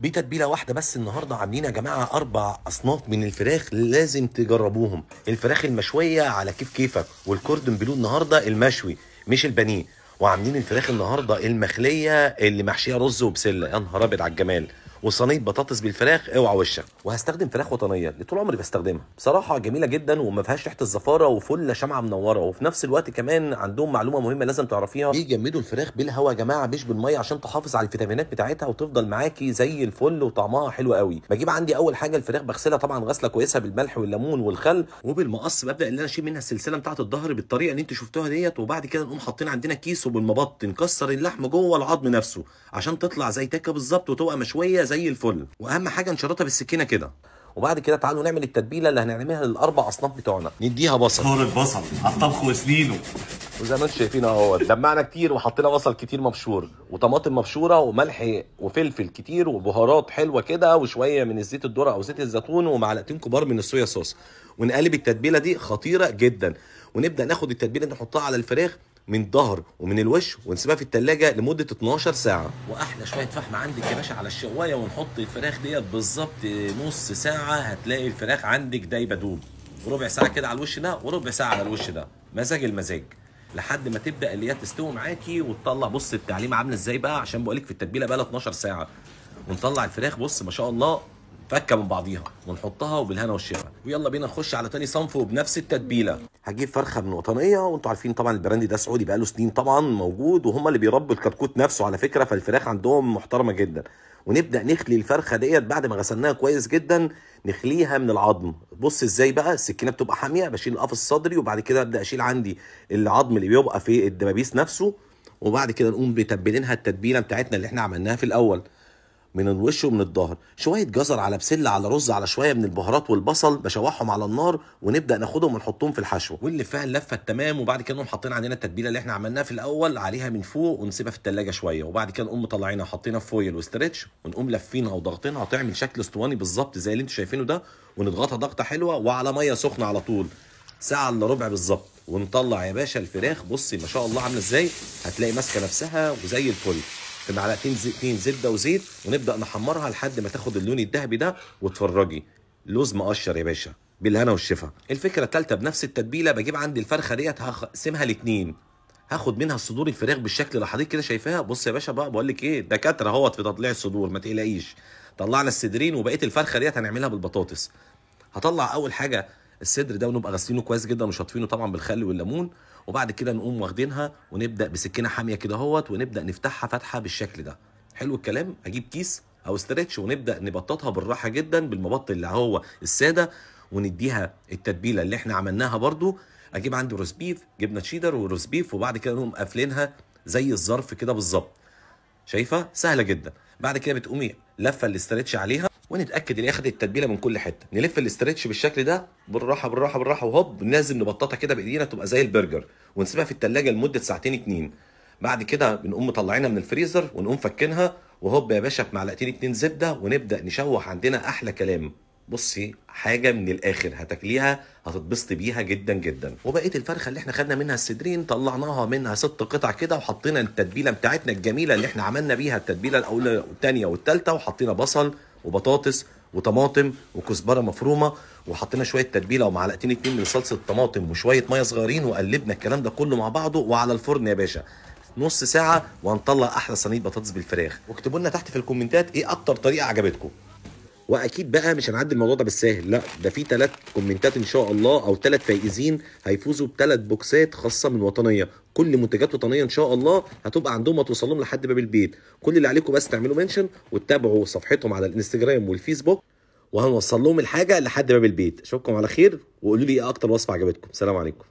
بتتبيله واحده بس النهارده عاملين يا جماعه اربع اصناف من الفراخ لازم تجربوهم الفراخ المشويه على كيف كيفك والكوردن بلو النهارده المشوي مش البانيه وعاملين الفراخ النهارده المخليه اللي محشيه رز وبسله يا نهار ابيض على الجمال وصينيه بطاطس بالفراخ اوعى وشك وهستخدم فراخ وطنيه اللي طول عمري بستخدمها بصراحه جميله جدا وما فيهاش ريحه الزفاره وفله شمعه منوره وفي نفس الوقت كمان عندهم معلومه مهمه لازم تعرفيها بيجمدوا إيه، الفراخ بالهواء يا جماعه مش بالميه عشان تحافظ على الفيتامينات بتاعتها وتفضل معاكي زي الفل وطعمها حلو قوي بجيب عندي اول حاجه الفراخ بغسلها طبعا غسله كويسه بالملح والليمون والخل وبالمقص ببدا ان انا اشيل منها السلسله بتاعه الظهر بالطريقه اللي انتوا شفتوها ديت وبعد كده نقوم حاطين عندنا كيس وبالمبط نكسر اللحم جوه العظم نفسه عشان تطلع زي تكه بالظبط وتبقى مشويه زي الفل واهم حاجه نشرطها بالسكينه كده وبعد كده تعالوا نعمل التتبيله اللي هنعملها للاربع اصناف بتوعنا نديها بصل كوره بصل على الطبخ وسنينه وزي ما انتم شايفين اهو دمعنا كتير وحطينا بصل كتير مبشور وطماطم مبشوره وملح وفلفل كتير وبهارات حلوه كده وشويه من الزيت الذره او زيت الزيتون ومعلقتين كبار من الصويا صوص ونقلب التتبيله دي خطيره جدا ونبدا ناخد التتبيله دي نحطها على الفراخ من الظهر ومن الوش ونسيبها في التلاجة لمدة 12 ساعة واحلى شوية فحم عندك يا باشا على الشواية ونحط الفراخ ديت بالظبط نص ساعة هتلاقي الفراخ عندك دايبة دوب وربع ساعة كده على الوش ده وربع ساعة على الوش ده مزاج المزاج لحد ما تبدا اللي هي تستوي معاكي وتطلع بص التعليم عامله ازاي بقى عشان بقولك في التتبيله بقى لها 12 ساعه ونطلع الفراخ بص ما شاء الله فكه من بعضيها ونحطها وبالهنا والشفا ويلا بينا نخش على تاني صنف وبنفس التتبيله هجيب فرخه من وطنيه وانتم عارفين طبعا البراند ده سعودي بقاله سنين طبعا موجود وهم اللي بيربوا الكتكوت نفسه على فكره فالفراخ عندهم محترمه جدا ونبدا نخلي الفرخه ديت بعد ما غسلناها كويس جدا نخليها من العظم بص ازاي بقى السكينه بتبقى حاميه بشيل القفص الصدري وبعد كده ابدا اشيل عندي العظم اللي بيبقى في الدبابيس نفسه وبعد كده نقوم بتبلينها التتبيله بتاعتنا اللي احنا عملناها في الاول من الوش ومن الظهر شويه جزر على بسله على رز على شويه من البهارات والبصل بشوحهم على النار ونبدا ناخدهم ونحطهم في الحشوة واللي فيها اللفه التمام وبعد كده نقوم حاطين علينا التتبيله اللي احنا عملناها في الاول عليها من فوق ونسيبها في التلاجة شويه وبعد كده نقوم مطلعينها وحاطينها في فويل واسترتش ونقوم لفينها وضاغطينها تعمل شكل اسطواني بالظبط زي اللي انتوا شايفينه ده ونضغطها ضغطه حلوه وعلى ميه سخنه على طول ساعه الا ربع بالظبط ونطلع يا باشا الفراخ بصي ما شاء الله عامله ازاي هتلاقي ماسكه نفسها وزي الفل بمعلقتين زيتين زبده وزيت ونبدا نحمرها لحد ما تاخد اللون الذهبي ده وتفرجي لوز مقشر يا باشا بالهنا والشفا الفكره الثالثه بنفس التتبيله بجيب عندي الفرخه ديت هقسمها لاثنين هاخد منها صدور الفراخ بالشكل اللي حضرتك كده شايفاها بص يا باشا بقى بقول لك ايه دكاتره اهوت في تطليع الصدور ما تقلقيش طلعنا الصدرين وبقيه الفرخه ديت هنعملها بالبطاطس هطلع اول حاجه الصدر ده ونبقى غاسلينه كويس جدا وشاطفينه طبعا بالخل والليمون وبعد كده نقوم واخدينها ونبدا بسكينه حاميه كده اهوت ونبدا نفتحها فتحه بالشكل ده حلو الكلام اجيب كيس او استرتش ونبدا نبططها بالراحه جدا بالمبط اللي هو الساده ونديها التتبيله اللي احنا عملناها برده اجيب عندي روز بيف جبنه تشيدر وروز بيف وبعد كده نقوم قافلينها زي الظرف كده بالظبط شايفه سهله جدا بعد كده بتقومي لفه الاسترتش عليها ونتاكد ان هي اخدت التتبيله من كل حته نلف الاسترتش بالشكل ده بالراحه بالراحه بالراحه وهوب لازم نبططها كده بايدينا تبقى زي البرجر ونسيبها في التلاجة لمده ساعتين اتنين بعد كده بنقوم مطلعينها من الفريزر ونقوم فكينها وهوب يا باشا بمعلقتين اتنين زبده ونبدا نشوح عندنا احلى كلام بصي حاجه من الاخر هتاكليها هتتبسطي بيها جدا جدا وبقيه الفرخه اللي احنا خدنا منها السدرين طلعناها منها ست قطع كده وحطينا التتبيله بتاعتنا الجميله اللي احنا عملنا بيها التتبيله الاولى والثانيه والثالثه وحطينا بصل وبطاطس وطماطم وكزبره مفرومه وحطينا شويه تتبيله ومعلقتين اتنين من صلصه طماطم وشويه ميه صغيرين وقلبنا الكلام ده كله مع بعضه وعلى الفرن يا باشا نص ساعه وهنطلع احلى صينيه بطاطس بالفراخ واكتبوا لنا تحت في الكومنتات ايه اكتر طريقه عجبتكم واكيد بقى مش هنعدي الموضوع ده بالساهل لا ده في ثلاث كومنتات ان شاء الله او ثلاث فائزين هيفوزوا بثلاث بوكسات خاصه من وطنيه كل منتجات وطنيه ان شاء الله هتبقى عندهم هتوصلهم لحد باب البيت كل اللي عليكم بس تعملوا منشن وتتابعوا صفحتهم على الانستجرام والفيسبوك وهنوصل لهم الحاجه لحد باب البيت اشوفكم على خير وقولوا لي ايه اكتر وصفه عجبتكم سلام عليكم